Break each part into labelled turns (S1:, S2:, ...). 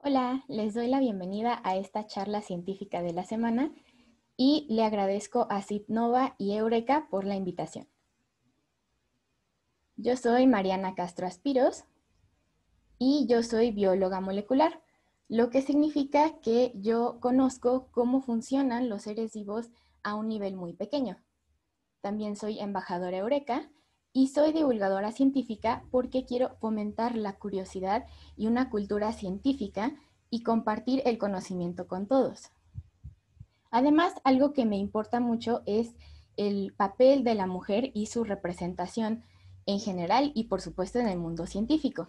S1: Hola, les doy la bienvenida a esta charla científica de la semana y le agradezco a Citnova y Eureka por la invitación. Yo soy Mariana Castro Aspiros y yo soy bióloga molecular, lo que significa que yo conozco cómo funcionan los seres vivos a un nivel muy pequeño. También soy embajadora Eureka y soy divulgadora científica porque quiero fomentar la curiosidad y una cultura científica y compartir el conocimiento con todos. Además, algo que me importa mucho es el papel de la mujer y su representación en general y por supuesto en el mundo científico.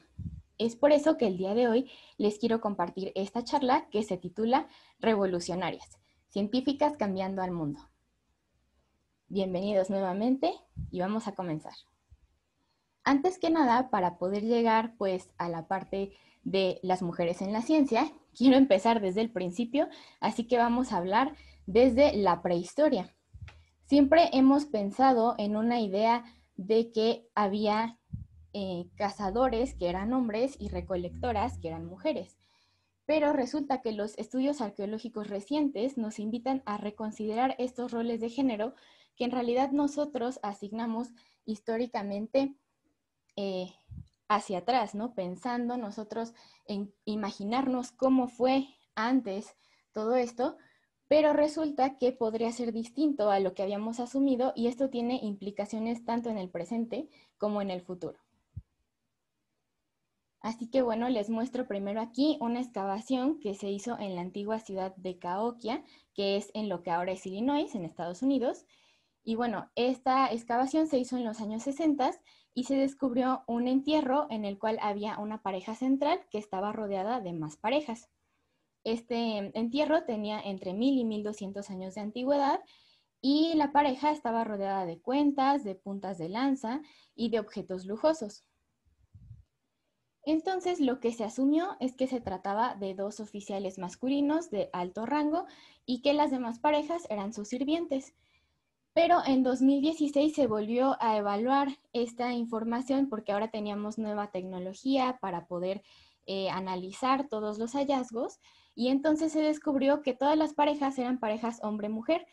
S1: Es por eso que el día de hoy les quiero compartir esta charla que se titula Revolucionarias, científicas cambiando al mundo. Bienvenidos nuevamente y vamos a comenzar. Antes que nada, para poder llegar pues a la parte de las mujeres en la ciencia, quiero empezar desde el principio, así que vamos a hablar desde la prehistoria. Siempre hemos pensado en una idea de que había eh, cazadores que eran hombres y recolectoras que eran mujeres. Pero resulta que los estudios arqueológicos recientes nos invitan a reconsiderar estos roles de género que en realidad nosotros asignamos históricamente eh, hacia atrás, ¿no? Pensando nosotros en imaginarnos cómo fue antes todo esto, pero resulta que podría ser distinto a lo que habíamos asumido y esto tiene implicaciones tanto en el presente como en el futuro. Así que bueno, les muestro primero aquí una excavación que se hizo en la antigua ciudad de Cahokia, que es en lo que ahora es Illinois, en Estados Unidos, y bueno, esta excavación se hizo en los años 60 y se descubrió un entierro en el cual había una pareja central que estaba rodeada de más parejas. Este entierro tenía entre 1000 y 1200 años de antigüedad y la pareja estaba rodeada de cuentas, de puntas de lanza y de objetos lujosos. Entonces, lo que se asumió es que se trataba de dos oficiales masculinos de alto rango y que las demás parejas eran sus sirvientes. Pero en 2016 se volvió a evaluar esta información porque ahora teníamos nueva tecnología para poder eh, analizar todos los hallazgos y entonces se descubrió que todas las parejas eran parejas hombre-mujer.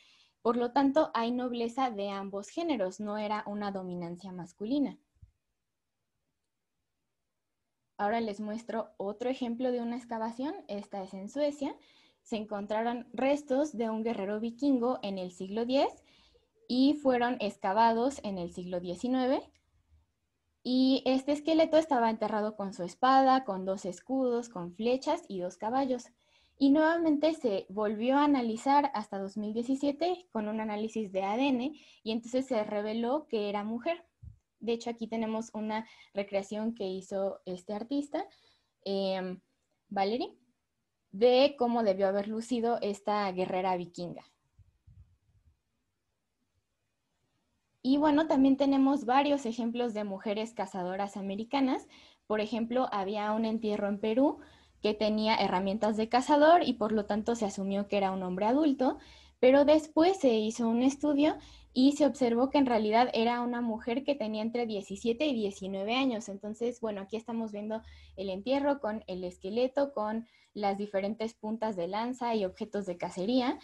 S1: Por lo tanto, hay nobleza de ambos géneros, no era una dominancia masculina. Ahora les muestro otro ejemplo de una excavación, esta es en Suecia. Se encontraron restos de un guerrero vikingo en el siglo X y fueron excavados en el siglo XIX. Y este esqueleto estaba enterrado con su espada, con dos escudos, con flechas y dos caballos. Y nuevamente se volvió a analizar hasta 2017 con un análisis de ADN y entonces se reveló que era mujer. De hecho, aquí tenemos una recreación que hizo este artista, eh, Valerie, de cómo debió haber lucido esta guerrera vikinga. Y bueno, también tenemos varios ejemplos de mujeres cazadoras americanas. Por ejemplo, había un entierro en Perú que tenía herramientas de cazador y por lo tanto se asumió que era un hombre adulto, pero después se hizo un estudio y se observó que en realidad era una mujer que tenía entre 17 y 19 años. Entonces, bueno, aquí estamos viendo el entierro con el esqueleto, con las diferentes puntas de lanza y objetos de cacería.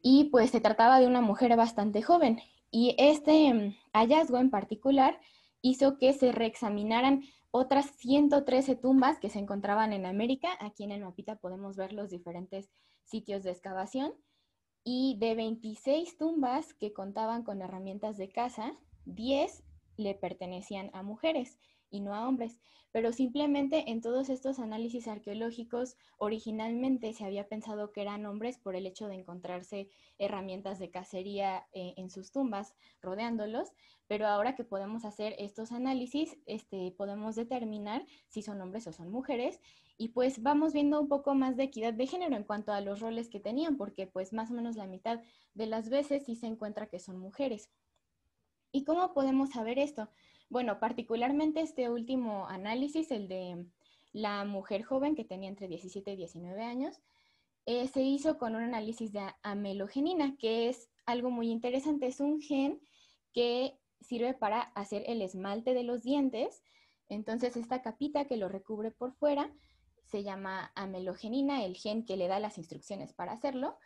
S1: Y pues se trataba de una mujer bastante joven. Y este hallazgo en particular hizo que se reexaminaran otras 113 tumbas que se encontraban en América. Aquí en el mapita podemos ver los diferentes sitios de excavación. Y de 26 tumbas que contaban con herramientas de caza, 10 le pertenecían a mujeres y no a hombres. Pero simplemente en todos estos análisis arqueológicos originalmente se había pensado que eran hombres por el hecho de encontrarse herramientas de cacería eh, en sus tumbas rodeándolos, pero ahora que podemos hacer estos análisis, este, podemos determinar si son hombres o son mujeres y pues vamos viendo un poco más de equidad de género en cuanto a los roles que tenían, porque pues más o menos la mitad de las veces sí se encuentra que son mujeres. ¿Y cómo podemos saber esto? Bueno, particularmente este último análisis, el de la mujer joven que tenía entre 17 y 19 años, eh, se hizo con un análisis de amelogenina, que es algo muy interesante, es un gen que sirve para hacer el esmalte de los dientes. Entonces, esta capita que lo recubre por fuera se llama amelogenina, el gen que le da las instrucciones para hacerlo.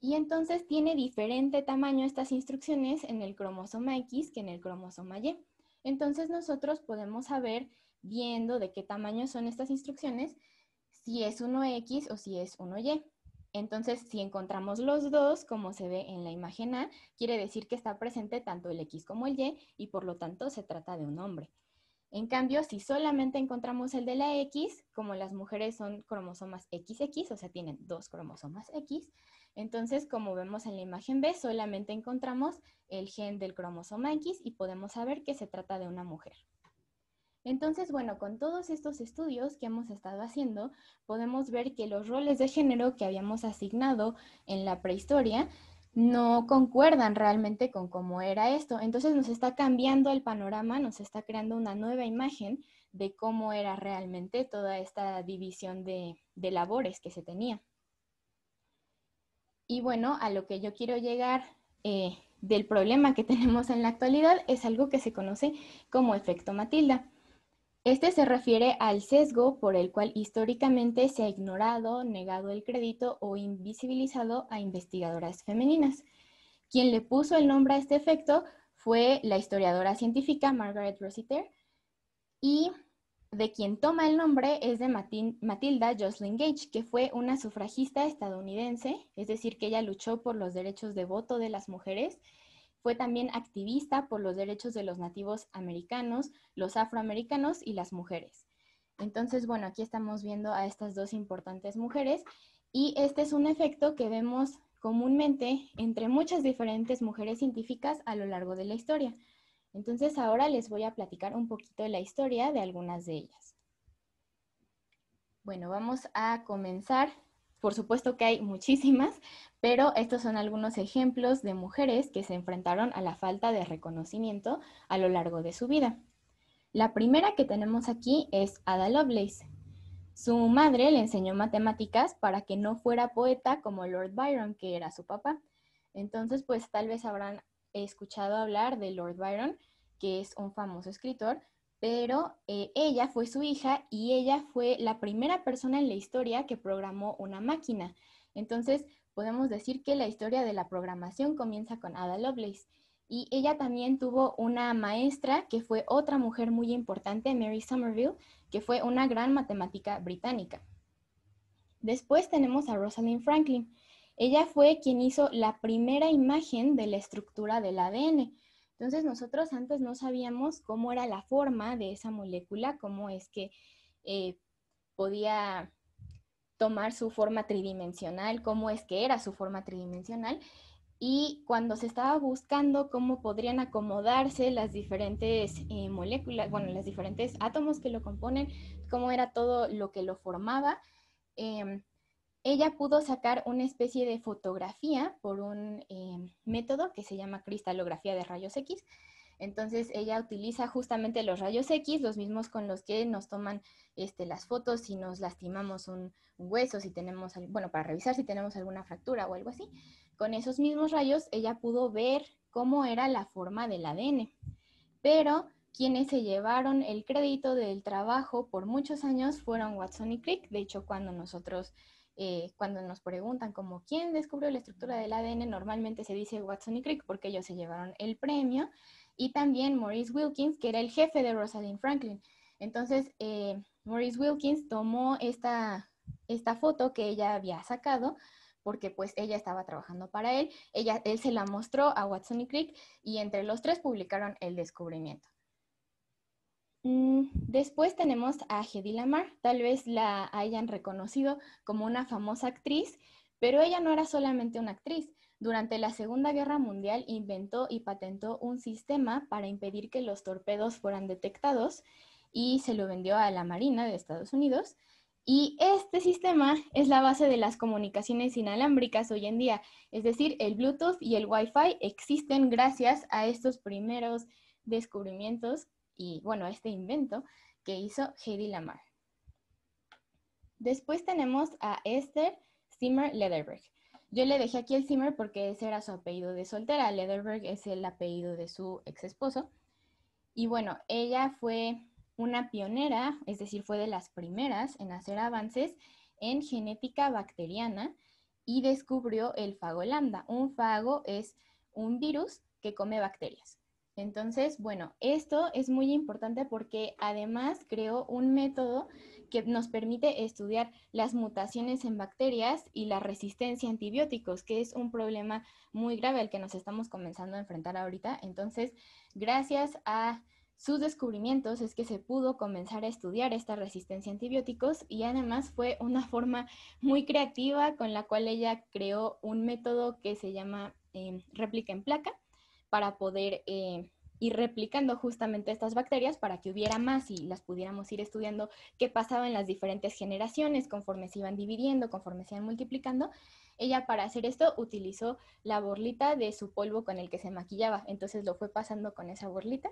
S1: Y entonces tiene diferente tamaño estas instrucciones en el cromosoma X que en el cromosoma Y. Entonces nosotros podemos saber, viendo de qué tamaño son estas instrucciones, si es 1X o si es 1Y. Entonces, si encontramos los dos, como se ve en la imagen A, quiere decir que está presente tanto el X como el Y y por lo tanto se trata de un hombre. En cambio, si solamente encontramos el de la X, como las mujeres son cromosomas XX, o sea, tienen dos cromosomas X, entonces, como vemos en la imagen B, solamente encontramos el gen del cromosoma X y podemos saber que se trata de una mujer. Entonces, bueno, con todos estos estudios que hemos estado haciendo, podemos ver que los roles de género que habíamos asignado en la prehistoria no concuerdan realmente con cómo era esto. Entonces nos está cambiando el panorama, nos está creando una nueva imagen de cómo era realmente toda esta división de, labores que se tenía. Y bueno, a lo que yo quiero llegar eh, del problema que tenemos en la actualidad es algo que se conoce como efecto Matilda. Este se refiere al sesgo por el cual históricamente se ha ignorado, negado el crédito o invisibilizado a investigadoras femeninas. Quien le puso el nombre a este efecto fue la historiadora científica Margaret Rositer y de quien toma el nombre es de Matilda Jocelyn Gage, que fue una sufragista estadounidense, es decir, que ella luchó por los derechos de voto de las mujeres, fue también activista por los derechos de los nativos americanos, los afroamericanos y las mujeres. Entonces, bueno, aquí estamos viendo a estas dos importantes mujeres y este es un efecto que vemos comúnmente entre muchas diferentes mujeres científicas a lo largo de la historia. Entonces ahora les voy a platicar un poquito de la historia de algunas de ellas. Bueno, vamos a comenzar. Por supuesto que hay muchísimas, pero estos son algunos ejemplos de mujeres que se enfrentaron a la falta de reconocimiento a lo largo de su vida. La primera que tenemos aquí es Ada Lovelace. Su madre le enseñó matemáticas para que no fuera poeta como Lord Byron, que era su papá. Entonces, pues tal vez habrán he escuchado hablar de Lord Byron, que es un famoso escritor, pero eh, ella fue su hija y ella fue la primera persona en la historia que programó una máquina. Entonces, podemos decir que la historia de la programación comienza con Ada Lovelace. Y ella también tuvo una maestra que fue otra mujer muy importante, Mary Somerville, que fue una gran matemática británica. Después tenemos a Rosalind Franklin. Ella fue quien hizo la primera imagen de la estructura del ADN. Entonces nosotros antes no sabíamos cómo era la forma de esa molécula, cómo es que eh, podía tomar su forma tridimensional, cómo es que era su forma tridimensional. Y cuando se estaba buscando cómo podrían acomodarse las diferentes eh, moléculas, bueno, los diferentes átomos que lo componen, cómo era todo lo que lo formaba, em, ella pudo sacar una especie de fotografía por un eh, método que se llama cristalografía de rayos X. Entonces ella utiliza justamente los rayos X, los mismos con los que nos toman este, las fotos si nos lastimamos un hueso, si tenemos, bueno, para revisar si tenemos alguna fractura o algo así. Con esos mismos rayos ella pudo ver cómo era la forma del ADN. Pero quienes se llevaron el crédito del trabajo por muchos años fueron Watson y Crick. De hecho, cuando nosotros eh, cuando nos preguntan como quién descubrió la estructura del ADN, normalmente se dice Watson y Crick porque ellos se llevaron el premio, y también Maurice Wilkins, que era el jefe de Rosalind Franklin. Entonces, eh, Maurice Wilkins tomó esta, foto que ella había sacado porque pues ella estaba trabajando para él, ella, él se la mostró a Watson y Crick y entre los tres publicaron el descubrimiento. Mm, después tenemos a Hedy Lamar, tal vez la hayan reconocido como una famosa actriz, pero ella no era solamente una actriz. Durante la Segunda Guerra Mundial inventó y patentó un sistema para impedir que los torpedos fueran detectados y se lo vendió a la Marina de Estados Unidos. Y este sistema es la base de las comunicaciones inalámbricas hoy en día, es decir, el Bluetooth y el Wi-Fi existen gracias a estos primeros descubrimientos y bueno, este invento que hizo Hedy Lamar. Después tenemos a Esther Zimmer Lederberg. Yo le dejé aquí el Zimmer porque ese era su apellido de soltera. Lederberg es el apellido de su ex esposo. Y bueno, ella fue una pionera, es decir, fue de las primeras en hacer avances en genética bacteriana y descubrió el fago lambda. Un fago es un virus que come bacterias. Entonces, bueno, esto es muy importante porque además creó un método que nos permite estudiar las mutaciones en bacterias y la resistencia a antibióticos, que es un problema muy grave al que nos estamos comenzando a enfrentar ahorita. Entonces, gracias a sus descubrimientos es que se pudo comenzar a estudiar esta resistencia a antibióticos y además fue una forma muy creativa con la cual ella creó un método que se llama em, réplica en placa para poder eh, ir replicando justamente estas bacterias para que hubiera más y las pudiéramos ir estudiando qué pasaba en las diferentes generaciones conforme se iban dividiendo, conforme se iban multiplicando. Ella para hacer esto utilizó la borlita de su polvo con el que se maquillaba, entonces lo fue pasando con esa borlita,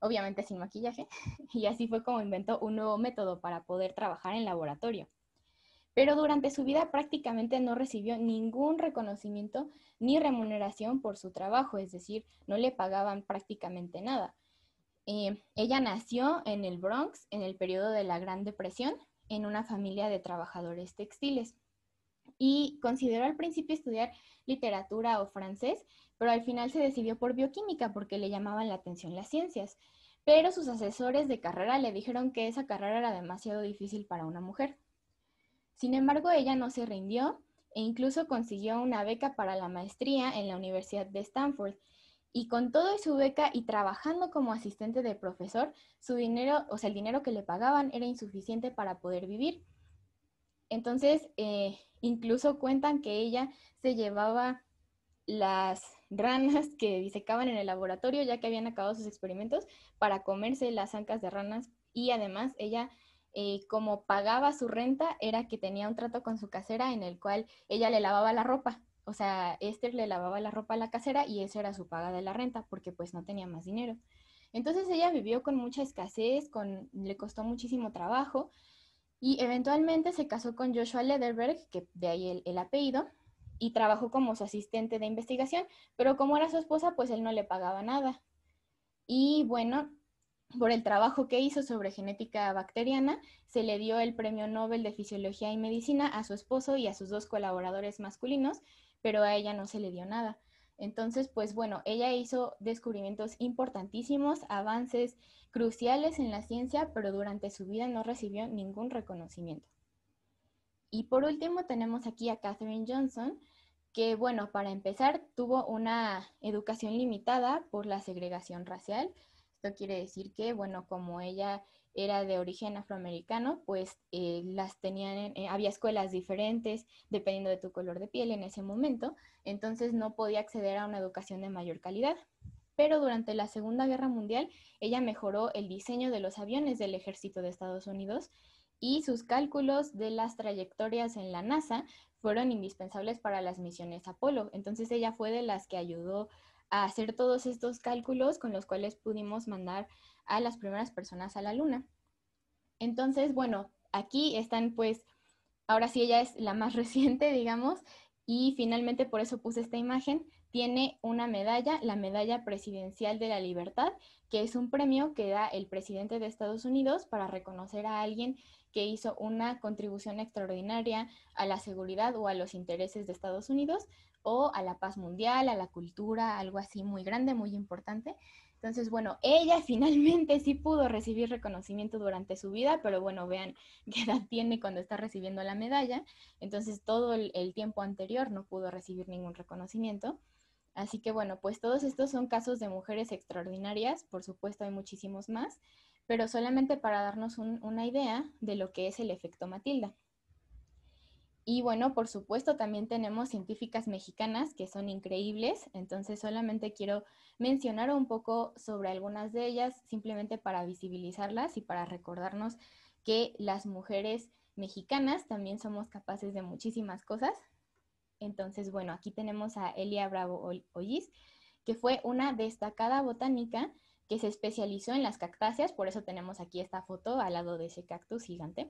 S1: obviamente sin maquillaje, y así fue como inventó un nuevo método para poder trabajar en laboratorio pero durante su vida prácticamente no recibió ningún reconocimiento ni remuneración por su trabajo, es decir, no le pagaban prácticamente nada. Eh, ella nació en el Bronx en el periodo de la Gran Depresión en una familia de trabajadores textiles y consideró al principio estudiar literatura o francés, pero al final se decidió por bioquímica porque le llamaban la atención las ciencias, pero sus asesores de carrera le dijeron que esa carrera era demasiado difícil para una mujer. Sin embargo, ella no se rindió e incluso consiguió una beca para la maestría en la Universidad de Stanford. Y con todo su beca y trabajando como asistente de profesor, su dinero, o sea, el dinero que le pagaban era insuficiente para poder vivir. Entonces, eh, incluso cuentan que ella se llevaba las ranas que disecaban en el laboratorio, ya que habían acabado sus experimentos, para comerse las ancas de ranas. Y además, ella eh, como pagaba su renta era que tenía un trato con su casera en el cual ella le lavaba la ropa. O sea, Esther le lavaba la ropa a la casera y eso era su paga de la renta porque pues no tenía más dinero. Entonces ella vivió con mucha escasez, le costó muchísimo trabajo y eventualmente se casó con Joshua Lederberg, que de ahí el, el apellido, y trabajó como su asistente de investigación, pero como era su esposa, pues él no le pagaba nada. Y bueno, por el trabajo que hizo sobre genética bacteriana, se le dio el Premio Nobel de Fisiología y Medicina a su esposo y a sus dos colaboradores masculinos, pero a ella no se le dio nada. Entonces, pues bueno, ella hizo descubrimientos importantísimos, avances cruciales en la ciencia, pero durante su vida no recibió ningún reconocimiento. Y por último, tenemos aquí a Katherine Johnson, que bueno, para empezar, tuvo una educación limitada por la segregación racial, esto quiere decir que, bueno, como ella era de origen afroamericano, pues eh, las tenían, eh, había escuelas diferentes dependiendo de tu color de piel en ese momento, entonces no podía acceder a una educación de mayor calidad. Pero durante la Segunda Guerra Mundial, ella mejoró el diseño de los aviones del ejército de Estados Unidos y sus cálculos de las trayectorias en la NASA fueron indispensables para las misiones Apolo. Entonces ella fue de las que ayudó a hacer todos estos cálculos con los cuales pudimos mandar a las primeras personas a la Luna. Entonces, bueno, aquí están pues, ahora sí ella es la más reciente, digamos, y finalmente por eso puse esta imagen, tiene una medalla, la Medalla Presidencial de la Libertad, que es un premio que da el presidente de Estados Unidos para reconocer a alguien que hizo una contribución extraordinaria a la seguridad o a los intereses de Estados Unidos o a la paz mundial, a la cultura, algo así muy grande, muy importante. Entonces, bueno, ella finalmente sí pudo recibir reconocimiento durante su vida, pero bueno, vean qué edad tiene cuando está recibiendo la medalla. Entonces, todo el, tiempo anterior no pudo recibir ningún reconocimiento. Así que bueno, pues todos estos son casos de mujeres extraordinarias, por supuesto hay muchísimos más, pero solamente para darnos una idea de lo que es el efecto Matilda. Y bueno, por supuesto, también tenemos científicas mexicanas que son increíbles, entonces solamente quiero mencionar un poco sobre algunas de ellas, simplemente para visibilizarlas y para recordarnos que las mujeres mexicanas también somos capaces de muchísimas cosas. Entonces, bueno, aquí tenemos a Elia Bravo Ollis, que fue una destacada botánica que se especializó en las cactáceas, por eso tenemos aquí esta foto al lado de ese cactus gigante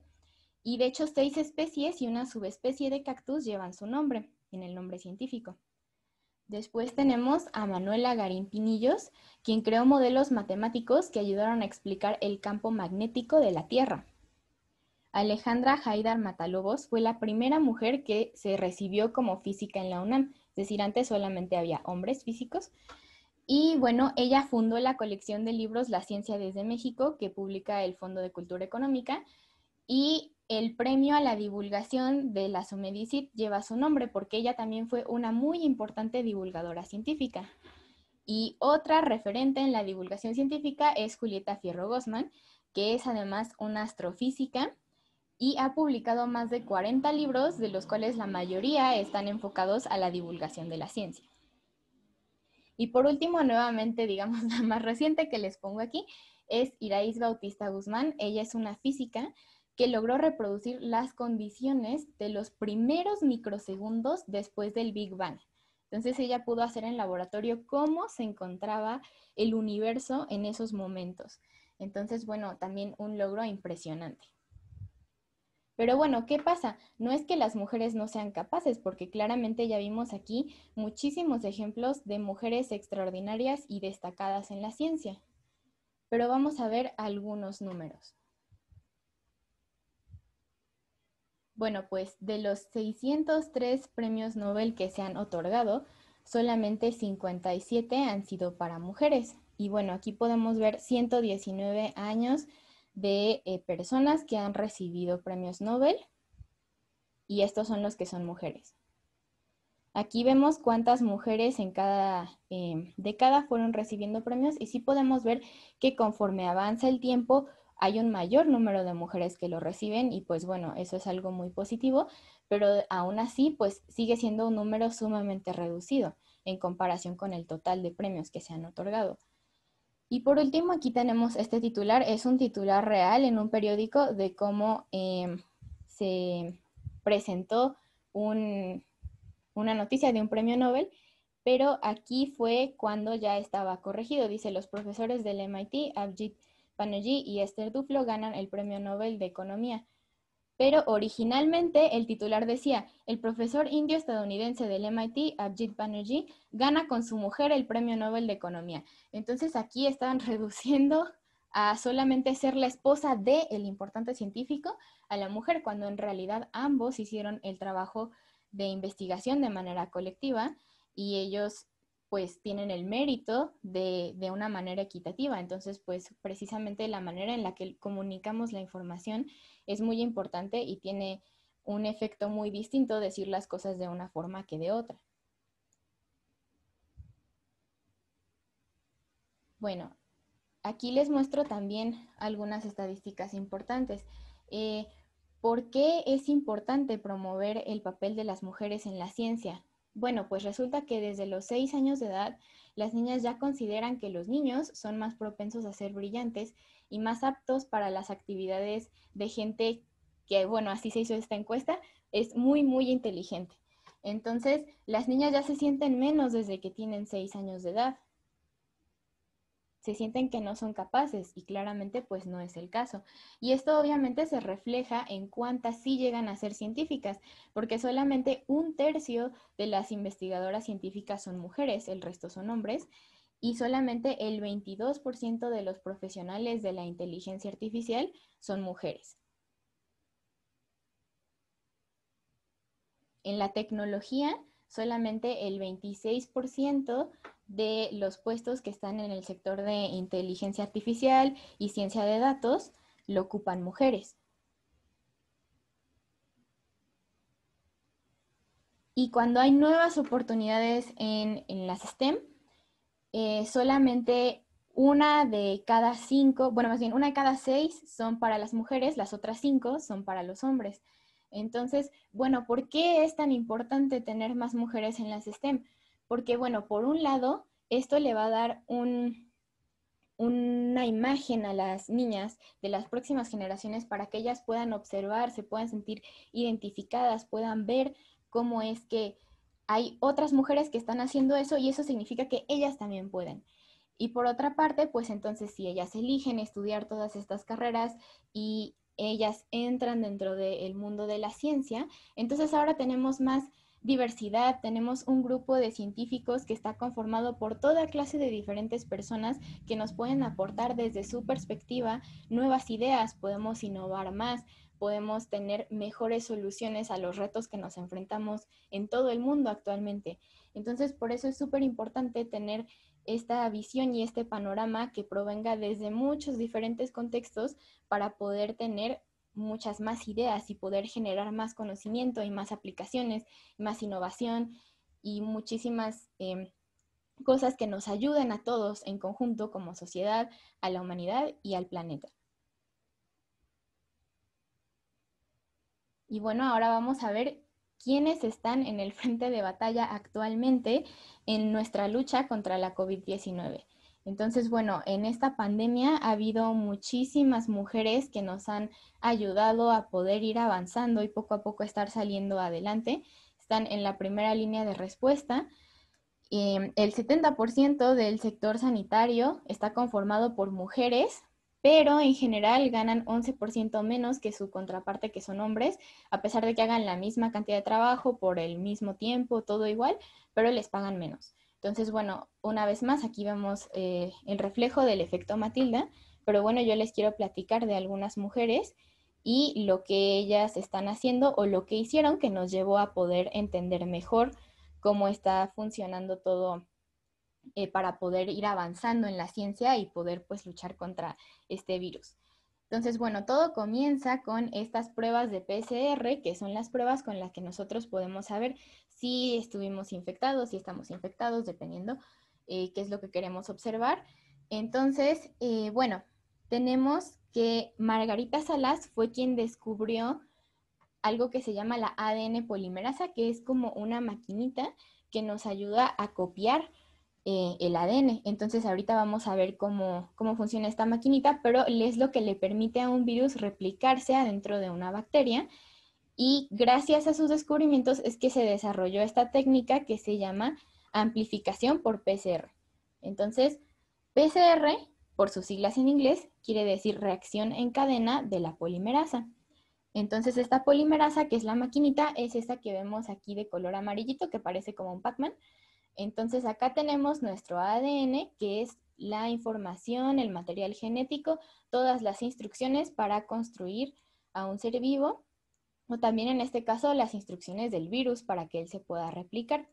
S1: y de hecho seis especies y una subespecie de cactus llevan su nombre, en el nombre científico. Después tenemos a Manuela Garín Pinillos, quien creó modelos matemáticos que ayudaron a explicar el campo magnético de la Tierra. Alejandra Haidar Matalobos fue la primera mujer que se recibió como física en la UNAM, es decir, antes solamente había hombres físicos. Y bueno, ella fundó la colección de libros La Ciencia desde México, que publica el Fondo de Cultura Económica, y el premio a la divulgación de la Sumedicit lleva su nombre porque ella también fue una muy importante divulgadora científica. Y otra referente en la divulgación científica es Julieta Fierro Gosman, que es además una astrofísica y ha publicado más de 40 libros, de los cuales la mayoría están enfocados a la divulgación de la ciencia. Y por último, nuevamente, digamos, la más reciente que les pongo aquí es iraís Bautista Guzmán. Ella es una física que logró reproducir las condiciones de los primeros microsegundos después del Big Bang. Entonces ella pudo hacer en laboratorio cómo se encontraba el universo en esos momentos. Entonces, bueno, también un logro impresionante. Pero bueno, ¿qué pasa? No es que las mujeres no sean capaces, porque claramente ya vimos aquí muchísimos ejemplos de mujeres extraordinarias y destacadas en la ciencia. Pero vamos a ver algunos números. Bueno, pues de los 603 premios Nobel que se han otorgado, solamente 57 han sido para mujeres. Y bueno, aquí podemos ver 119 años de eh, personas que han recibido premios Nobel y estos son los que son mujeres. Aquí vemos cuántas mujeres en cada eh, década fueron recibiendo premios y sí podemos ver que conforme avanza el tiempo, hay un mayor número de mujeres que lo reciben y pues bueno, eso es algo muy positivo, pero aún así pues sigue siendo un número sumamente reducido en comparación con el total de premios que se han otorgado. Y por último, aquí tenemos este titular, es un titular real en un periódico de cómo em, se presentó una noticia de un premio Nobel, pero aquí fue cuando ya estaba corregido. Dice, los profesores del MIT, Abjit Banerjee y Esther Duflo ganan el Premio Nobel de Economía. Pero originalmente el titular decía, el profesor indio estadounidense del MIT, Abhijit Banerjee, gana con su mujer el Premio Nobel de Economía. Entonces aquí estaban reduciendo a solamente ser la esposa del importante científico a la mujer, cuando en realidad ambos hicieron el trabajo de investigación de manera colectiva y ellos pues tienen el mérito de, una manera equitativa. Entonces, pues precisamente la manera en la que comunicamos la información es muy importante y tiene un efecto muy distinto decir las cosas de una forma que de otra. Bueno, aquí les muestro también algunas estadísticas importantes. Eh, ¿Por qué es importante promover el papel de las mujeres en la ciencia? Bueno, pues resulta que desde los seis años de edad, las niñas ya consideran que los niños son más propensos a ser brillantes y más aptos para las actividades de gente que, bueno, así se hizo esta encuesta, es muy, muy inteligente. Entonces, las niñas ya se sienten menos desde que tienen seis años de edad se sienten que no son capaces y claramente pues no es el caso. Y esto obviamente se refleja en cuántas sí llegan a ser científicas, porque solamente un tercio de las investigadoras científicas son mujeres, el resto son hombres, y solamente el 22% de los profesionales de la inteligencia artificial son mujeres. En la tecnología, solamente el 26% de los puestos que están en el sector de inteligencia artificial y ciencia de datos lo ocupan mujeres. Y cuando hay nuevas oportunidades en, las STEM, eh, solamente una de cada cinco, bueno, más bien una de cada seis son para las mujeres, las otras cinco son para los hombres. Entonces, bueno, ¿por qué es tan importante tener más mujeres en las STEM? Porque, bueno, por un lado, esto le va a dar una imagen a las niñas de las próximas generaciones para que ellas puedan observar, se puedan sentir identificadas, puedan ver cómo es que hay otras mujeres que están haciendo eso y eso significa que ellas también pueden. Y por otra parte, pues entonces si ellas eligen estudiar todas estas carreras y ellas entran dentro del mundo de la ciencia. Entonces ahora tenemos más diversidad, tenemos un grupo de científicos que está conformado por toda clase de diferentes personas que nos pueden aportar desde su perspectiva nuevas ideas, podemos innovar más, podemos tener mejores soluciones a los retos que nos enfrentamos en todo el mundo actualmente. Entonces, por eso es súper importante tener esta visión y este panorama que provenga desde muchos diferentes contextos para poder tener muchas más ideas y poder generar más conocimiento y más aplicaciones, más innovación y muchísimas em, cosas que nos ayuden a todos en conjunto como sociedad, a la humanidad y al planeta. Y bueno, ahora vamos a ver quiénes están en el frente de batalla actualmente en nuestra lucha contra la COVID-19. Entonces, bueno, en esta pandemia ha habido muchísimas mujeres que nos han ayudado a poder ir avanzando y poco a poco estar saliendo adelante. Están en la primera línea de respuesta. Eh, el 70% del sector sanitario está conformado por mujeres, pero en general ganan 11% menos que su contraparte, que son hombres, a pesar de que hagan la misma cantidad de trabajo por el mismo tiempo, todo igual, pero les pagan menos. Entonces, bueno, una vez más, aquí vemos eh, el reflejo del efecto Matilda, pero bueno, yo les quiero platicar de algunas mujeres y lo que ellas están haciendo o lo que hicieron que nos llevó a poder entender mejor cómo está funcionando todo eh, para poder ir avanzando en la ciencia y poder pues luchar contra este virus. Entonces, bueno, todo comienza con estas pruebas de PCR, que son las pruebas con las que nosotros podemos saber si estuvimos infectados, si estamos infectados, dependiendo eh, qué es lo que queremos observar. Entonces, eh, bueno, tenemos que Margarita Salas fue quien descubrió algo que se llama la ADN polimerasa, que es como una maquinita que nos ayuda a copiar eh, el ADN. Entonces ahorita vamos a ver cómo, cómo funciona esta maquinita, pero es lo que le permite a un virus replicarse adentro de una bacteria. Y gracias a sus descubrimientos es que se desarrolló esta técnica que se llama amplificación por PCR. Entonces, PCR, por sus siglas en inglés, quiere decir reacción en cadena de la polimerasa. Entonces, esta polimerasa, que es la maquinita, es esta que vemos aquí de color amarillito, que parece como un Pac-Man. Entonces acá tenemos nuestro ADN, que es la información, el material genético, todas las instrucciones para construir a un ser vivo, o también en este caso las instrucciones del virus para que él se pueda replicar.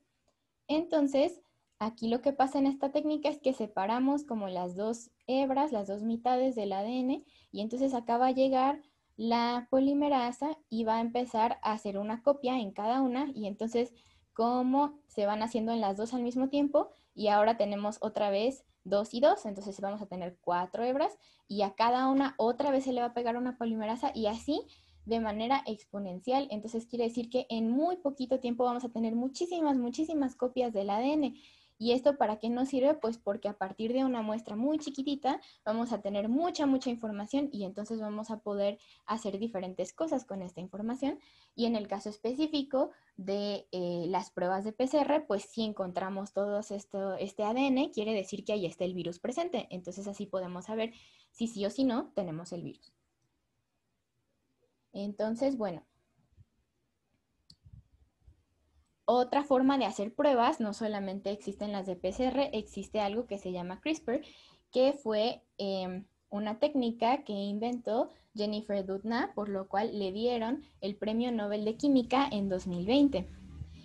S1: Entonces, aquí lo que pasa en esta técnica es que separamos como las dos hebras, las dos mitades del ADN, y entonces acá va a llegar la polimerasa y va a empezar a hacer una copia en cada una, y entonces cómo se van haciendo en las dos al mismo tiempo y ahora tenemos otra vez dos y dos, entonces vamos a tener cuatro hebras y a cada una otra vez se le va a pegar una polimerasa y así de manera exponencial. Entonces quiere decir que en muy poquito tiempo vamos a tener muchísimas, muchísimas copias del ADN. ¿Y esto para qué nos sirve? Pues porque a partir de una muestra muy chiquitita vamos a tener mucha, mucha información y entonces vamos a poder hacer diferentes cosas con esta información. Y en el caso específico de eh, las pruebas de PCR, pues si encontramos todo este ADN, quiere decir que ahí está el virus presente. Entonces así podemos saber si sí o si no tenemos el virus. Entonces, bueno, Otra forma de hacer pruebas, no solamente existen las de PCR, existe algo que se llama CRISPR, que fue em, una técnica que inventó Jennifer Doudna, por lo cual le dieron el Premio Nobel de Química en 2020.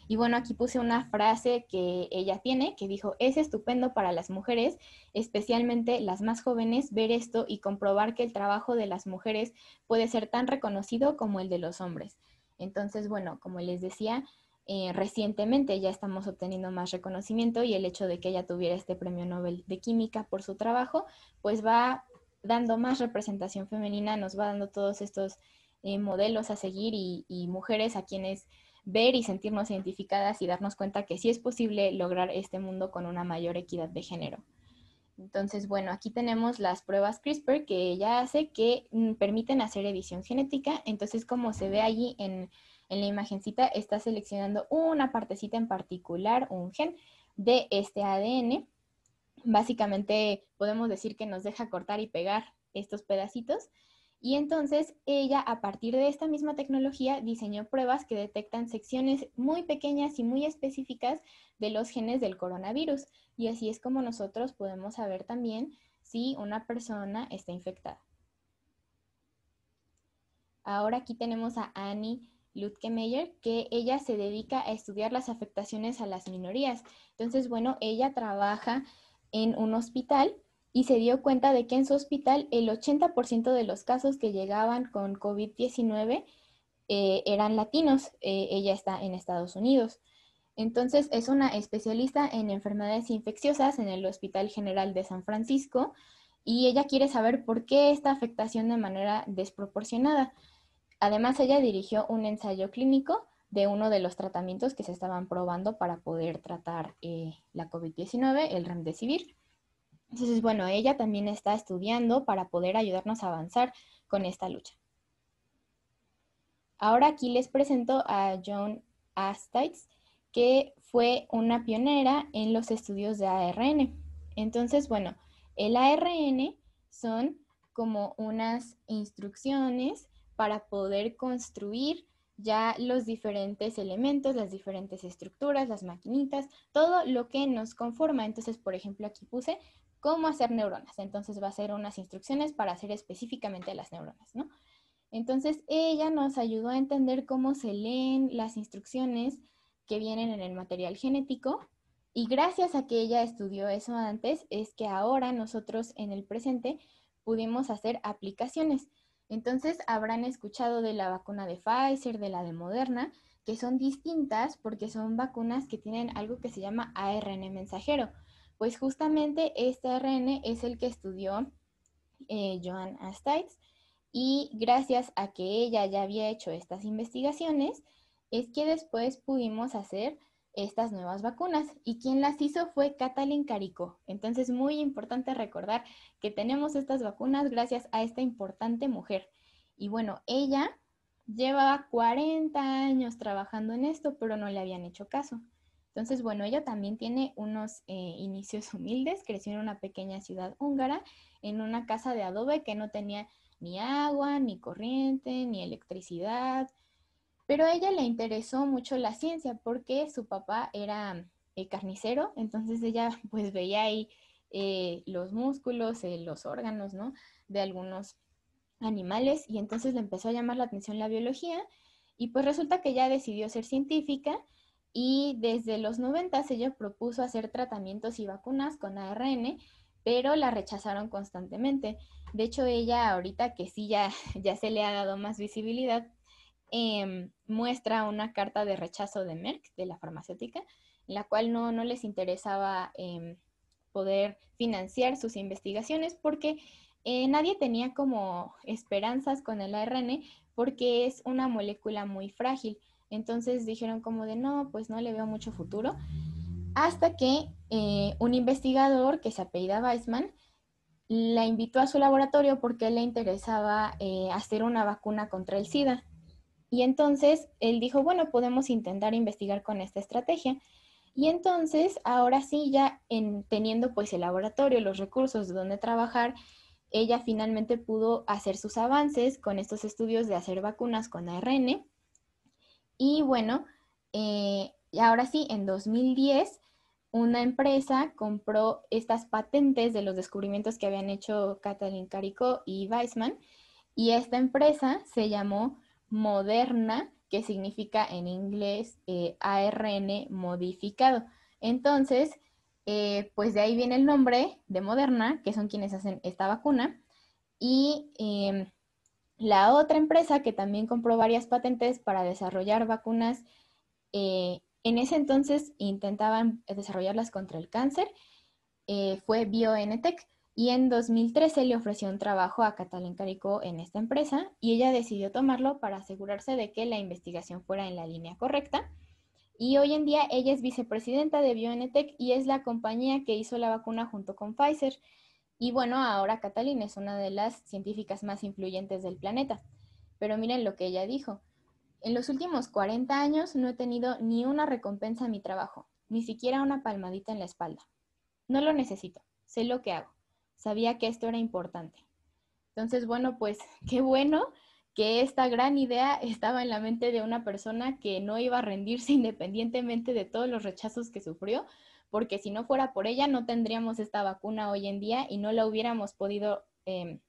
S1: Y bueno, aquí puse una frase que ella tiene, que dijo, es estupendo para las mujeres, especialmente las más jóvenes, ver esto y comprobar que el trabajo de las mujeres puede ser tan reconocido como el de los hombres. Entonces, bueno, como les decía, eh, recientemente ya estamos obteniendo más reconocimiento y el hecho de que ella tuviera este premio Nobel de Química por su trabajo, pues va dando más representación femenina, nos va dando todos estos eh, modelos a seguir y, y, mujeres a quienes ver y sentirnos identificadas y darnos cuenta que sí es posible lograr este mundo con una mayor equidad de género. Entonces, bueno, aquí tenemos las pruebas CRISPR que ella hace que mm, permiten hacer edición genética. Entonces, como se ve allí en en la imagencita está seleccionando una partecita en particular, un gen de este ADN. Básicamente podemos decir que nos deja cortar y pegar estos pedacitos. Y entonces ella, a partir de esta misma tecnología, diseñó pruebas que detectan secciones muy pequeñas y muy específicas de los genes del coronavirus. Y así es como nosotros podemos saber también si una persona está infectada. Ahora aquí tenemos a Annie Lutke Meyer, que ella se dedica a estudiar las afectaciones a las minorías. Entonces, bueno, ella trabaja en un hospital y se dio cuenta de que en su hospital el 80% de los casos que llegaban con COVID-19 eh, eran latinos. Eh, ella está en Estados Unidos. Entonces, es una especialista en enfermedades infecciosas en el Hospital General de San Francisco y ella quiere saber por qué esta afectación de manera desproporcionada. Además, ella dirigió un ensayo clínico de uno de los tratamientos que se estaban probando para poder tratar eh, la COVID-19, el remdesivir. Entonces, bueno, ella también está estudiando para poder ayudarnos a avanzar con esta lucha. Ahora aquí les presento a Joan Astites, que fue una pionera en los estudios de ARN. Entonces, bueno, el ARN son como unas instrucciones para poder construir ya los diferentes elementos, las diferentes estructuras, las maquinitas, todo lo que nos conforma. Entonces, por ejemplo, aquí puse cómo hacer neuronas. Entonces va a ser unas instrucciones para hacer específicamente las neuronas, ¿no? Entonces ella nos ayudó a entender cómo se leen las instrucciones que vienen en el material genético y gracias a que ella estudió eso antes es que ahora nosotros en el presente pudimos hacer aplicaciones. Entonces habrán escuchado de la vacuna de Pfizer, de la de Moderna, que son distintas porque son vacunas que tienen algo que se llama ARN mensajero. Pues justamente este ARN es el que estudió eh, Joan Astites y gracias a que ella ya había hecho estas investigaciones, es que después pudimos hacer estas nuevas vacunas. Y quien las hizo fue Catalin Carico. Entonces, muy importante recordar que tenemos estas vacunas gracias a esta importante mujer. Y bueno, ella llevaba 40 años trabajando en esto, pero no le habían hecho caso. Entonces, bueno, ella también tiene unos eh, inicios humildes, creció en una pequeña ciudad húngara, en una casa de adobe que no tenía ni agua, ni corriente, ni electricidad, pero a ella le interesó mucho la ciencia porque su papá era eh, carnicero, entonces ella pues veía ahí eh, los músculos, eh, los órganos, ¿no? De algunos animales y entonces le empezó a llamar la atención la biología y pues resulta que ella decidió ser científica y desde los 90 ella propuso hacer tratamientos y vacunas con ARN, pero la rechazaron constantemente. De hecho, ella ahorita que sí ya, ya se le ha dado más visibilidad, Em, muestra una carta de rechazo de Merck, de la farmacéutica, en la cual no, les interesaba em, poder financiar sus investigaciones porque eh, nadie tenía como esperanzas con el ARN porque es una molécula muy frágil. Entonces dijeron como de no, pues no le veo mucho futuro. Hasta que eh, un investigador que se apellida Weissman la invitó a su laboratorio porque le interesaba eh, hacer una vacuna contra el SIDA. Y entonces él dijo, bueno, podemos intentar investigar con esta estrategia. Y entonces, ahora sí, ya teniendo pues el laboratorio, los recursos de donde trabajar, ella finalmente pudo hacer sus avances con estos estudios de hacer vacunas con ARN. Y bueno, eh, ahora sí, en 2010, una empresa compró estas patentes de los descubrimientos que habían hecho Kathleen Carico y Weissman. Y esta empresa se llamó moderna, que significa en inglés eh, ARN modificado. Entonces, eh, pues de ahí viene el nombre de Moderna, que son quienes hacen esta vacuna. Y em, la otra empresa que también compró varias patentes para desarrollar vacunas, eh, en ese entonces intentaban desarrollarlas contra el cáncer, fue BioNTech y en 2013 le ofreció un trabajo a Catalín Caricó en esta empresa y ella decidió tomarlo para asegurarse de que la investigación fuera en la línea correcta. Y hoy en día ella es vicepresidenta de BioNTech y es la compañía que hizo la vacuna junto con Pfizer. Y bueno, ahora Catalina es una de las científicas más influyentes del planeta. Pero miren lo que ella dijo. En los últimos 40 años no he tenido ni una recompensa a mi trabajo, ni siquiera una palmadita en la espalda. No lo necesito, sé lo que hago sabía que esto era importante. Entonces, bueno, pues qué bueno que esta gran idea estaba en la mente de una persona que no iba a rendirse independientemente de todos los rechazos que sufrió, porque si no fuera por ella no tendríamos esta vacuna hoy en día y no la hubiéramos podido em,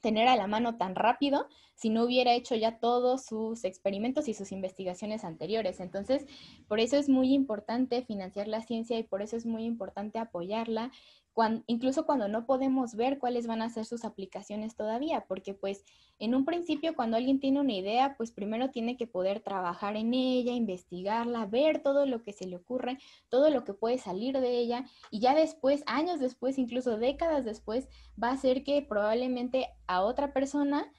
S1: tener a la mano tan rápido si no hubiera hecho ya todos sus experimentos y sus investigaciones anteriores. Entonces, por eso es muy importante financiar la ciencia y por eso es muy importante apoyarla incluso cuando no podemos ver cuáles van a ser sus aplicaciones todavía, porque pues en un principio cuando alguien tiene una idea, pues primero tiene que poder trabajar en ella, investigarla, ver todo lo que se le ocurre, todo lo que puede salir de ella, y ya después, años después, incluso décadas después, va a ser que probablemente a otra persona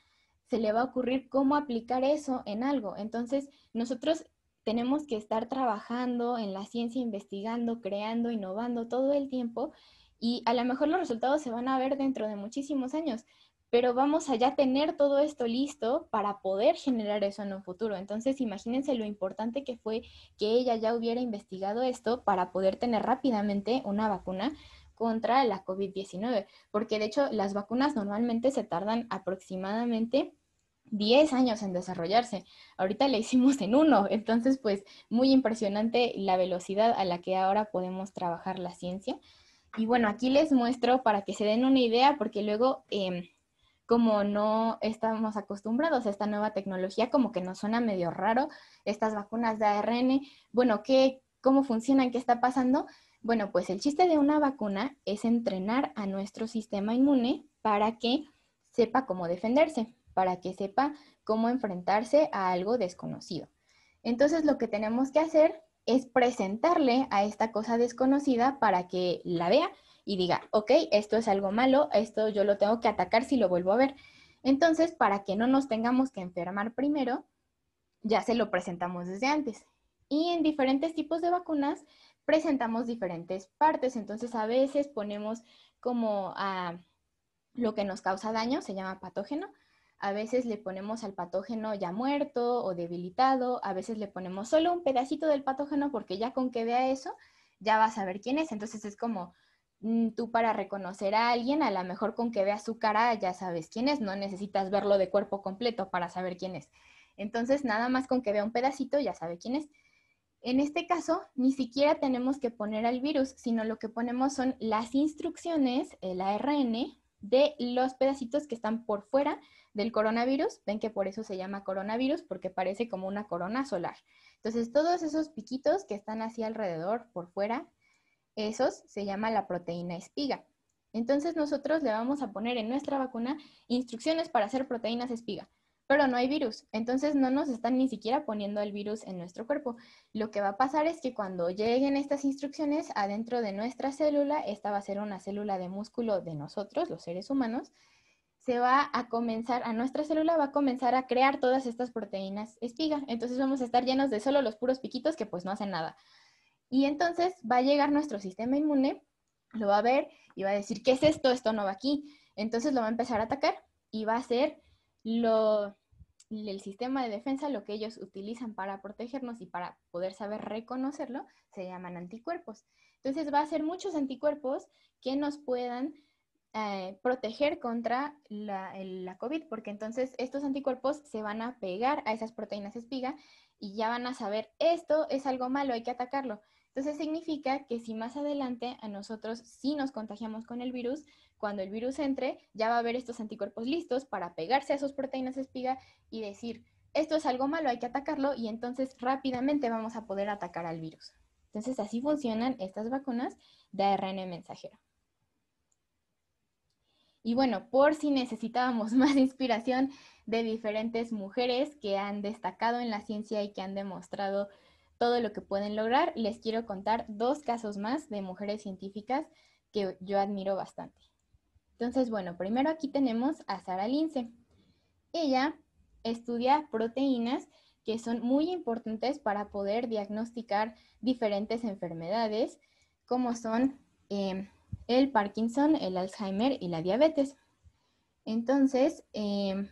S1: se le va a ocurrir cómo aplicar eso en algo. Entonces, nosotros tenemos que estar trabajando en la ciencia, investigando, creando, innovando todo el tiempo y a lo mejor los resultados se van a ver dentro de muchísimos años, pero vamos a ya tener todo esto listo para poder generar eso en un futuro. Entonces, imagínense lo importante que fue que ella ya hubiera investigado esto para poder tener rápidamente una vacuna contra la COVID-19, porque de hecho las vacunas normalmente se tardan aproximadamente 10 años en desarrollarse. Ahorita la hicimos en uno, entonces pues muy impresionante la velocidad a la que ahora podemos trabajar la ciencia. Y bueno, aquí les muestro para que se den una idea, porque luego, em, como no estamos acostumbrados a esta nueva tecnología, como que nos suena medio raro, estas vacunas de ARN, bueno, ¿qué, ¿cómo funcionan? ¿Qué está pasando? Bueno, pues el chiste de una vacuna es entrenar a nuestro sistema inmune para que sepa cómo defenderse, para que sepa cómo enfrentarse a algo desconocido. Entonces, lo que tenemos que hacer es presentarle a esta cosa desconocida para que la vea y diga, ok, esto es algo malo, esto yo lo tengo que atacar si lo vuelvo a ver. Entonces, para que no nos tengamos que enfermar primero, ya se lo presentamos desde antes. Y en diferentes tipos de vacunas presentamos diferentes partes. Entonces, a veces ponemos como a lo que nos causa daño, se llama patógeno, a veces le ponemos al patógeno ya muerto o debilitado, a veces le ponemos solo un pedacito del patógeno porque ya con que vea eso ya va a saber quién es. Entonces es como mm, tú para reconocer a alguien, a lo mejor con que vea su cara ya sabes quién es, no necesitas verlo de cuerpo completo para saber quién es. Entonces nada más con que vea un pedacito ya sabe quién es. En este caso, ni siquiera tenemos que poner al virus, sino lo que ponemos son las instrucciones, el ARN, de los pedacitos que están por fuera del coronavirus. Ven que por eso se llama coronavirus, porque parece como una corona solar. Entonces, todos esos piquitos que están así alrededor, por fuera, esos se llama la proteína espiga. Entonces, nosotros le vamos a poner en nuestra vacuna instrucciones para hacer proteínas espiga pero no hay virus. Entonces no nos están ni siquiera poniendo el virus en nuestro cuerpo. Lo que va a pasar es que cuando lleguen estas instrucciones adentro de nuestra célula, esta va a ser una célula de músculo de nosotros, los seres humanos, se va a comenzar, a nuestra célula va a comenzar a crear todas estas proteínas espiga. Entonces vamos a estar llenos de solo los puros piquitos que pues no hacen nada. Y entonces va a llegar nuestro sistema inmune, lo va a ver y va a decir, ¿qué es esto? Esto no va aquí. Entonces lo va a empezar a atacar y va a ser lo, el sistema de defensa, lo que ellos utilizan para protegernos y para poder saber reconocerlo, se llaman anticuerpos. Entonces va a ser muchos anticuerpos que nos puedan eh, proteger contra la, la, COVID, porque entonces estos anticuerpos se van a pegar a esas proteínas espiga y ya van a saber, esto es algo malo, hay que atacarlo. Entonces significa que si más adelante a nosotros sí nos contagiamos con el virus, cuando el virus entre, ya va a haber estos anticuerpos listos para pegarse a sus proteínas espiga y decir, esto es algo malo, hay que atacarlo y entonces rápidamente vamos a poder atacar al virus. Entonces así funcionan estas vacunas de ARN mensajero. Y bueno, por si necesitábamos más inspiración de diferentes mujeres que han destacado en la ciencia y que han demostrado todo lo que pueden lograr, les quiero contar dos casos más de mujeres científicas que yo admiro bastante. Entonces, bueno, primero aquí tenemos a Sara Lince. Ella estudia proteínas que son muy importantes para poder diagnosticar diferentes enfermedades, como son eh, el Parkinson, el Alzheimer y la diabetes. Entonces, eh,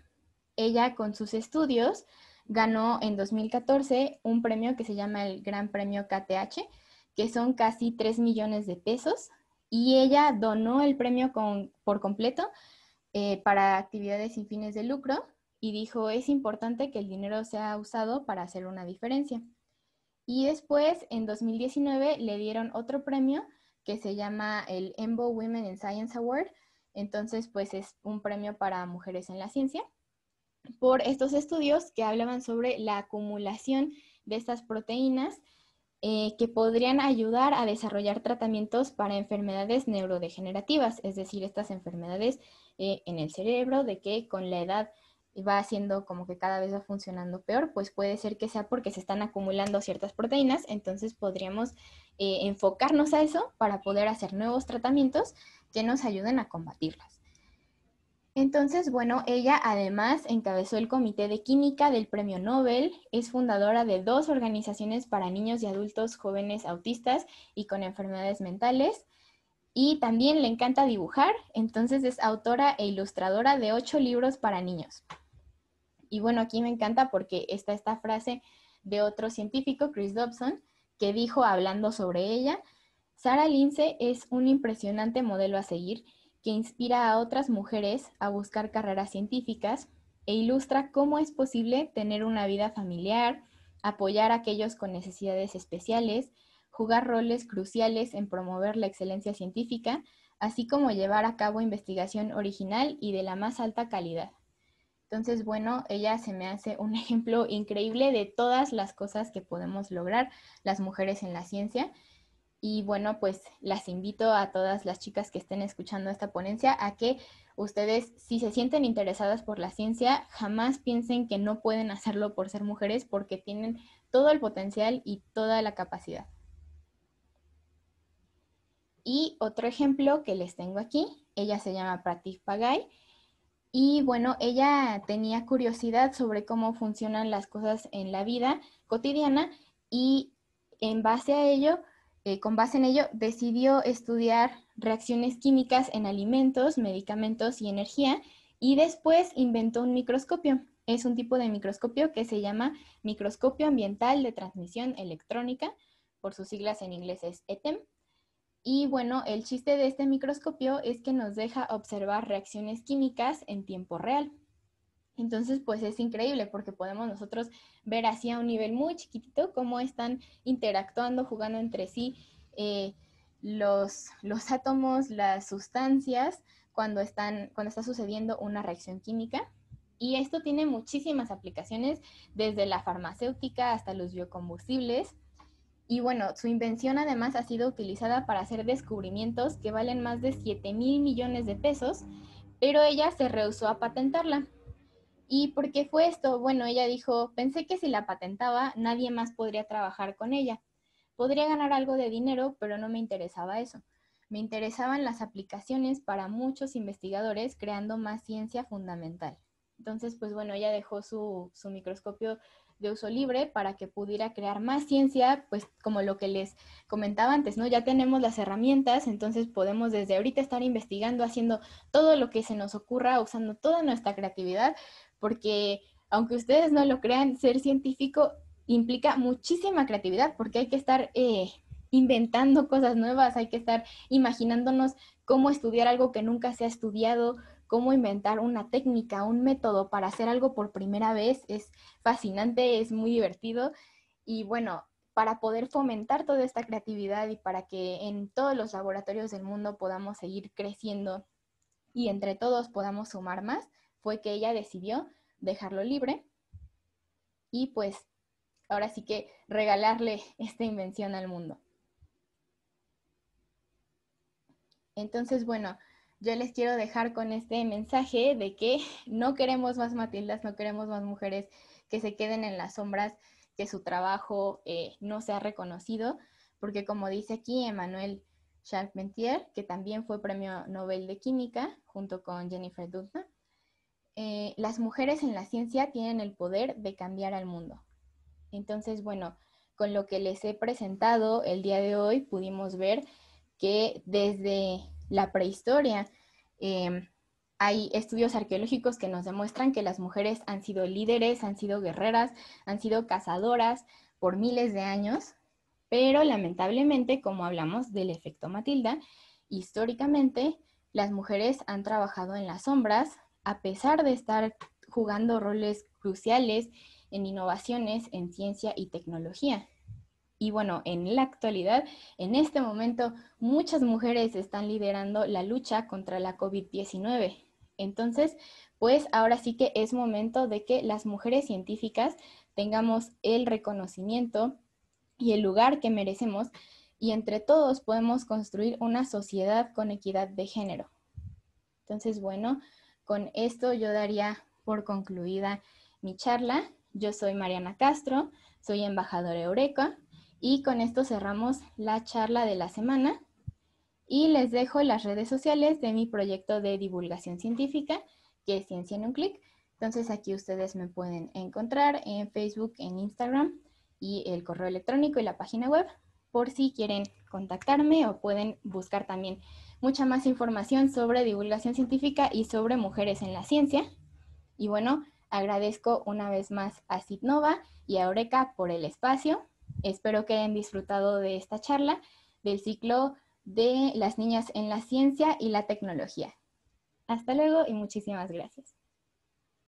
S1: ella con sus estudios ganó en 2014 un premio que se llama el Gran Premio KTH, que son casi 3 millones de pesos y ella donó el premio por completo eh, para actividades sin fines de lucro y dijo, es importante que el dinero sea usado para hacer una diferencia. Y después, en 2019, le dieron otro premio que se llama el EMBO Women in Science Award. Entonces, pues es un premio para mujeres en la ciencia por estos estudios que hablaban sobre la acumulación de estas proteínas eh, que podrían ayudar a desarrollar tratamientos para enfermedades neurodegenerativas, es decir, estas enfermedades eh, en el cerebro, de que con la edad va haciendo como que cada vez va funcionando peor, pues puede ser que sea porque se están acumulando ciertas proteínas, entonces podríamos eh, enfocarnos a eso para poder hacer nuevos tratamientos que nos ayuden a combatirlas. Entonces, bueno, ella además encabezó el Comité de Química del Premio Nobel, es fundadora de dos organizaciones para niños y adultos jóvenes autistas y con enfermedades mentales, y también le encanta dibujar, entonces es autora e ilustradora de ocho libros para niños. Y bueno, aquí me encanta porque está esta frase de otro científico, Chris Dobson, que dijo hablando sobre ella, Sara Lince es un impresionante modelo a seguir que inspira a otras mujeres a buscar carreras científicas e ilustra cómo es posible tener una vida familiar, apoyar a aquellos con necesidades especiales, jugar roles cruciales en promover la excelencia científica, así como llevar a cabo investigación original y de la más alta calidad. Entonces, bueno, ella se me hace un ejemplo increíble de todas las cosas que podemos lograr las mujeres en la ciencia y bueno, pues las invito a todas las chicas que estén escuchando esta ponencia a que ustedes, si se sienten interesadas por la ciencia, jamás piensen que no pueden hacerlo por ser mujeres porque tienen todo el potencial y toda la capacidad. Y otro ejemplo que les tengo aquí, ella se llama Pratik Pagay. Y bueno, ella tenía curiosidad sobre cómo funcionan las cosas en la vida cotidiana y en base a ello eh, con base en ello, decidió estudiar reacciones químicas en alimentos, medicamentos y energía, y después inventó un microscopio. Es un tipo de microscopio que se llama microscopio ambiental de transmisión electrónica, por sus siglas en inglés es ETEM. Y bueno, el chiste de este microscopio es que nos deja observar reacciones químicas en tiempo real. Entonces, pues es increíble porque podemos nosotros ver así a un nivel muy chiquitito cómo están interactuando, jugando entre sí eh, los, átomos, las sustancias, cuando, están, cuando está sucediendo una reacción química. Y esto tiene muchísimas aplicaciones, desde la farmacéutica hasta los biocombustibles. Y bueno, su invención además ha sido utilizada para hacer descubrimientos que valen más de 7 mil millones de pesos, pero ella se rehusó a patentarla ¿Y por qué fue esto? Bueno, ella dijo, pensé que si la patentaba, nadie más podría trabajar con ella. Podría ganar algo de dinero, pero no me interesaba eso. Me interesaban las aplicaciones para muchos investigadores, creando más ciencia fundamental. Entonces, pues bueno, ella dejó su, microscopio de uso libre para que pudiera crear más ciencia, pues como lo que les comentaba antes, ¿no? Ya tenemos las herramientas, entonces podemos desde ahorita estar investigando, haciendo todo lo que se nos ocurra, usando toda nuestra creatividad porque aunque ustedes no lo crean, ser científico implica muchísima creatividad porque hay que estar eh, inventando cosas nuevas, hay que estar imaginándonos cómo estudiar algo que nunca se ha estudiado, cómo inventar una técnica, un método para hacer algo por primera vez. Es fascinante, es muy divertido y bueno, para poder fomentar toda esta creatividad y para que en todos los laboratorios del mundo podamos seguir creciendo y entre todos podamos sumar más, fue que ella decidió dejarlo libre y pues ahora sí que regalarle esta invención al mundo. Entonces, bueno, yo les quiero dejar con este mensaje de que no queremos más Matildas, no queremos más mujeres que se queden en las sombras, que su trabajo eh, no sea reconocido, porque como dice aquí Emmanuel Charpentier, que también fue premio Nobel de Química junto con Jennifer Doudna, eh, las mujeres en la ciencia tienen el poder de cambiar al mundo. Entonces, bueno, con lo que les he presentado el día de hoy, pudimos ver que desde la prehistoria em, hay estudios arqueológicos que nos demuestran que las mujeres han sido líderes, han sido guerreras, han sido cazadoras por miles de años, pero lamentablemente, como hablamos del efecto Matilda, históricamente las mujeres han trabajado en las sombras, a pesar de estar jugando roles cruciales en innovaciones en ciencia y tecnología. Y bueno, en la actualidad, en este momento, muchas mujeres están liderando la lucha contra la COVID-19. Entonces, pues ahora sí que es momento de que las mujeres científicas tengamos el reconocimiento y el lugar que merecemos y entre todos podemos construir una sociedad con equidad de género. Entonces, bueno, con esto yo daría por concluida mi charla. Yo soy Mariana Castro, soy embajadora Eureka y con esto cerramos la charla de la semana y les dejo las redes sociales de mi proyecto de divulgación científica, que es Ciencia en un clic. Entonces aquí ustedes me pueden encontrar en Facebook, en Instagram y el correo electrónico y la página web por si quieren contactarme o pueden buscar también mucha más información sobre divulgación científica y sobre mujeres en la ciencia. Y bueno, agradezco una vez más a Citnova y a ORECA por el espacio. Espero que hayan disfrutado de esta charla del ciclo de las niñas en la ciencia y la tecnología. Hasta luego y muchísimas gracias.